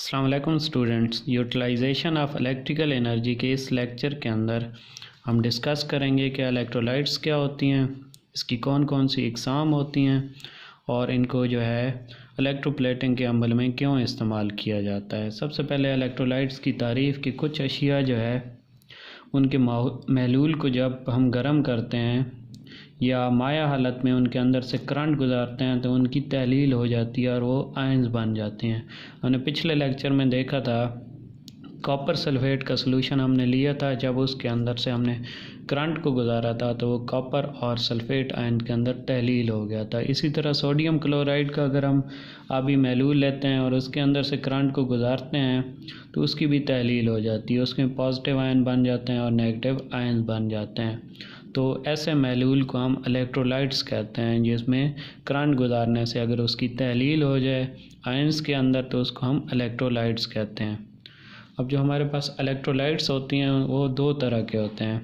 Aslam students utilization of electrical energy के इस lecture के अंदर हम डिस्कस करेंगे कि इलेक्ट्रोलाइट्स क्या होती हैं इसकी कौन कौन सी इकसाम होती हैं और इनको जो है इलेक्ट्रोप्लेटिंग के अमल में क्यों इस्तेमाल किया जाता है सबसे पहले इलेक्ट्रोलाइट्स की तारीफ़ की कुछ अशिया जो है उनके महलूल को जब हम गर्म करते हैं या माया हालत में उनके अंदर से करंट गुजारते हैं तो उनकी तहलील हो जाती है और वो आयंस बन जाते हैं हमने पिछले लेक्चर में देखा था कॉपर सल्फेट का सलूशन हमने लिया था जब उसके अंदर से हमने करंट को गुजारा था तो वो कॉपर और सल्फेट आयन के अंदर तहलील हो गया था इसी तरह सोडियम क्लोराइड का अगर हम आबी महलूल लेते हैं और उसके अंदर से करंट को गुजारते हैं तो उसकी भी तहलील हो जाती है उसमें पॉजिटिव आयन बन जाते हैं और नेगेटिव आयन बन जाते हैं तो ऐसे मैलूल को हम इलेक्ट्रोलाइट्स कहते हैं जिसमें करंट गुजारने से अगर उसकी तहलील हो जाए आयंस के अंदर तो उसको हम इलेक्ट्रोलाइट्स कहते हैं अब जो हमारे पास इलेक्ट्रोलाइट्स होती हैं वो दो तरह के होते हैं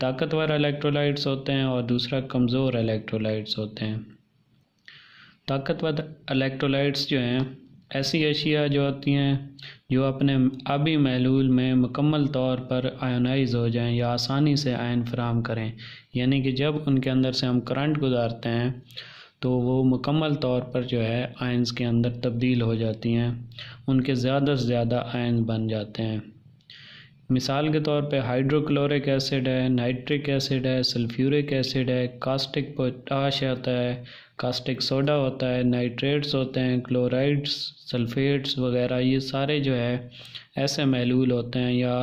ताकतवर इलेक्ट्रोलाइट्स होते हैं और दूसरा कमज़ोर इलेक्ट्रोलाइट्स होते हैं ताकतवर इलेक्ट्रोलाइट्स जो हैं ऐसी अशिया जो होती हैं जो अपने आबी महलूल में मुकम्मल तौर पर आयोनाइज हो जाएं या आसानी से आयन फ्राहम करें यानी कि जब उनके अंदर से हम करंट गुजारते हैं तो वो मुकम्मल तौर पर जो है आयंस के अंदर तब्दील हो जाती हैं उनके ज़्यादा से ज़्यादा आयन बन जाते हैं मिसाल के तौर पे हाइड्रोक्लोरिक एसिड है नाइट्रिक एसिड है सल्फ्यूरिक एसिड है कास्टिक पोटाश आता है कास्टिक सोडा होता है नाइट्रेट्स होते हैं क्लोराइड्स सल्फेट्स वगैरह ये सारे जो है ऐसे महलूल होते हैं या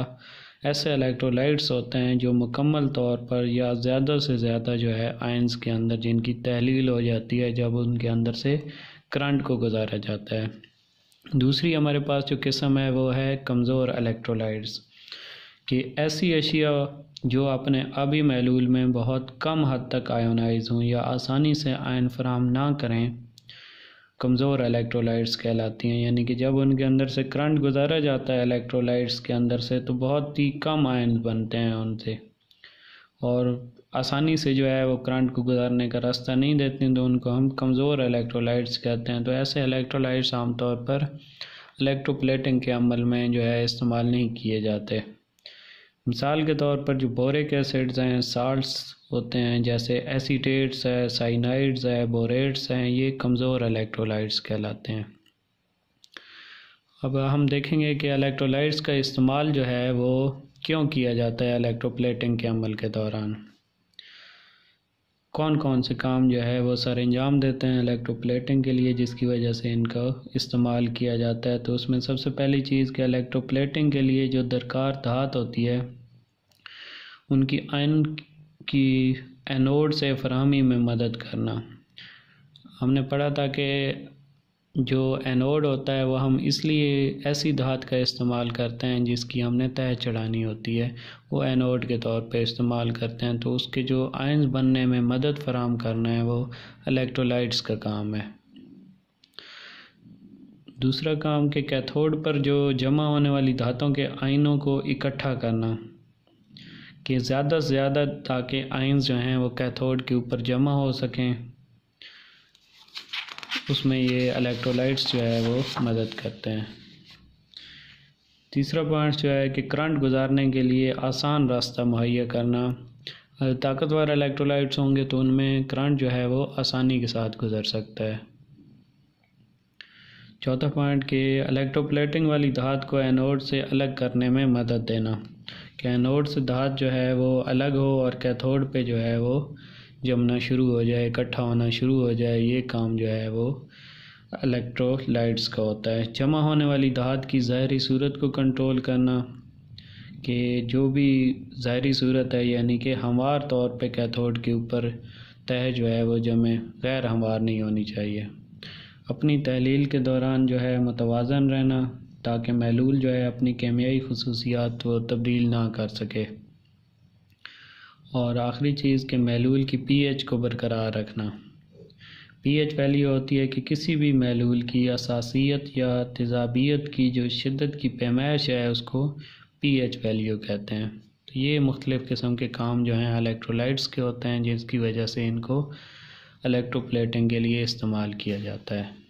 ऐसे इलेक्ट्रोलाइट्स होते हैं जो मुकम्मल तौर पर या ज़्यादा से ज़्यादा जो है आयंस के अंदर जिनकी तहलील हो जाती है जब उनके अंदर से करंट को गुजारा जाता है दूसरी हमारे पास जो किस्म है वो है कमज़ोर इलेक्ट्रोलाइट्स कि ऐसी अशिया जो अपने आबी मैलूल में बहुत कम हद तक आयोनाइज हों या आसानी से आयन फराम ना करें कमज़ोर इलेक्ट्रोलाइट्स कहलाती हैं यानी कि जब उनके अंदर से करंट गुजारा जाता है इलेक्ट्रोलाइट्स के अंदर से तो बहुत ही कम आयन बनते हैं उनसे और आसानी से जो है वो करंट को गुजारने का रास्ता नहीं देते तो उनको हम कमज़ोर इलेक्ट्रोलाइट्स कहते हैं तो ऐसे इलेक्ट्रोलाइट्स आमतौर पर इलेक्ट्रोप्लेटिंग के अमल में जो है इस्तेमाल नहीं किए जाते मिसाल के तौर पर जो बोरिक एसिड्स हैं साल्ट्स होते हैं जैसे एसीटेट्स है साइनाइड्स है बोरेट्स हैं ये कमज़ोर इलेक्ट्रोलाइट्स कहलाते हैं अब हम देखेंगे कि इलेक्ट्रोलाइट्स का इस्तेमाल जो है वो क्यों किया जाता है इलेक्ट्रोप्लेटिंग के अमल के दौरान कौन कौन से काम जो है वो सर अंजाम देते हैं इलेक्ट्रोप्लेटिंग के लिए जिसकी वजह से इनका इस्तेमाल किया जाता है तो उसमें सबसे पहली चीज़ कि इलेक्ट्रोप्लेटिंग के लिए जो दरकार धात होती है उनकी आयन की एनोड से फ्राहमी में मदद करना हमने पढ़ा था कि जो एनोड होता है वह हम इसलिए ऐसी धात का इस्तेमाल करते हैं जिसकी हमने तह चढ़ानी होती है वो एनोड के तौर पे इस्तेमाल करते हैं तो उसके जो आयंस बनने में मदद फराम करना है वो इलेक्ट्रोलाइट्स का काम है दूसरा काम के कैथोड पर जो जमा होने वाली धातों के आयनों को इकट्ठा करना कि ज़्यादा से ज़्यादा ताकि आयंस जो हैं वो कैथोड के ऊपर जमा हो सकें उसमें ये इलेक्ट्रोलाइट्स जो है वो मदद करते हैं तीसरा पॉइंट जो है कि करंट गुजारने के लिए आसान रास्ता मुहैया करना ताकतवर इलेक्ट्रोलाइट्स होंगे तो उनमें करंट जो है वो आसानी के साथ गुजर सकता है चौथा पॉइंट कि इलेक्ट्रोप्लेटिंग वाली धात को एनोड से अलग करने में मदद देना कि एनोड से धात जो है वो अलग हो और कैथोड पे जो है वो जमना शुरू हो जाए इकट्ठा होना शुरू हो जाए ये काम जो है वो इलेक्ट्रोलाइट्स का होता है जमा होने वाली दहात की ज़ाहरी सूरत को कंट्रोल करना कि जो भी ज़ाहरी सूरत है यानी कि हमवार तौर पे कैथोड के ऊपर तह जो है वो जमे गैर हमवार नहीं होनी चाहिए अपनी तहलील के दौरान जो है मतवाजन रहना ताकि महलूल जो है अपनी कैमियाई खसूसियात वो तब्दील ना कर सके और आखिरी चीज़ के मैलूल की पीएच को बरकरार रखना पीएच वैल्यू होती है कि किसी भी मैलूल की असासीत या तजाबीत की जो शिद्दत की पैमाइश है उसको पीएच वैल्यू कहते हैं तो ये मुख्तलिफ़ किस्म के काम जो हैं इलेक्ट्रोलाइट्स के होते हैं जिसकी वजह से इनको अलेक्ट्रोप्लेटिंग के लिए इस्तेमाल किया जाता है